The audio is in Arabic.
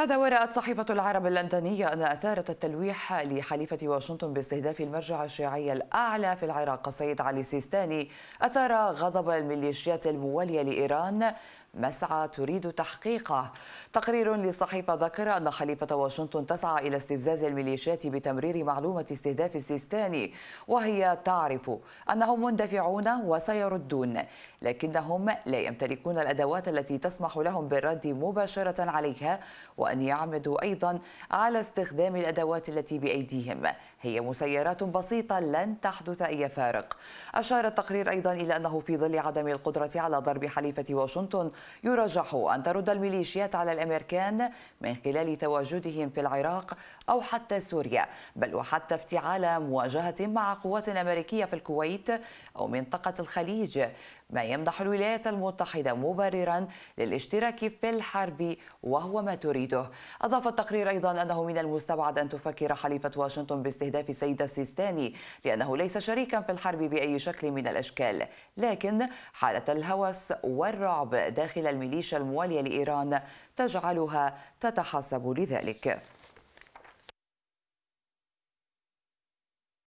هذا ورأت صحيفة العرب اللندنية أن أثارت التلويح لحليفة واشنطن باستهداف المرجع الشيعي الأعلى في العراق السيد علي سيستاني أثار غضب الميليشيات الموالية لإيران مسعى تريد تحقيقه تقرير لصحيفة ذكر أن خليفة واشنطن تسعى إلى استفزاز الميليشيات بتمرير معلومة استهداف السيستاني وهي تعرف أنهم مندفعون وسيردون لكنهم لا يمتلكون الأدوات التي تسمح لهم بالرد مباشرة عليها وأن يعمدوا أيضا على استخدام الأدوات التي بأيديهم هي مسيرات بسيطة لن تحدث أي فارق أشار التقرير أيضا إلى أنه في ظل عدم القدرة على ضرب حليفة واشنطن يرجح أن ترد الميليشيات على الأمريكان من خلال تواجدهم في العراق أو حتى سوريا بل وحتى افتعال مواجهة مع قوات أمريكية في الكويت أو منطقة الخليج ما يمدح الولايات المتحدة مبررا للاشتراك في الحرب وهو ما تريده أضاف التقرير أيضا أنه من المستبعد أن تفكر حليفة واشنطن باستهداف سيد السيستاني لأنه ليس شريكا في الحرب بأي شكل من الأشكال لكن حالة الهوس والرعب داخل الميليشيا الموالية لإيران تجعلها تتحسب لذلك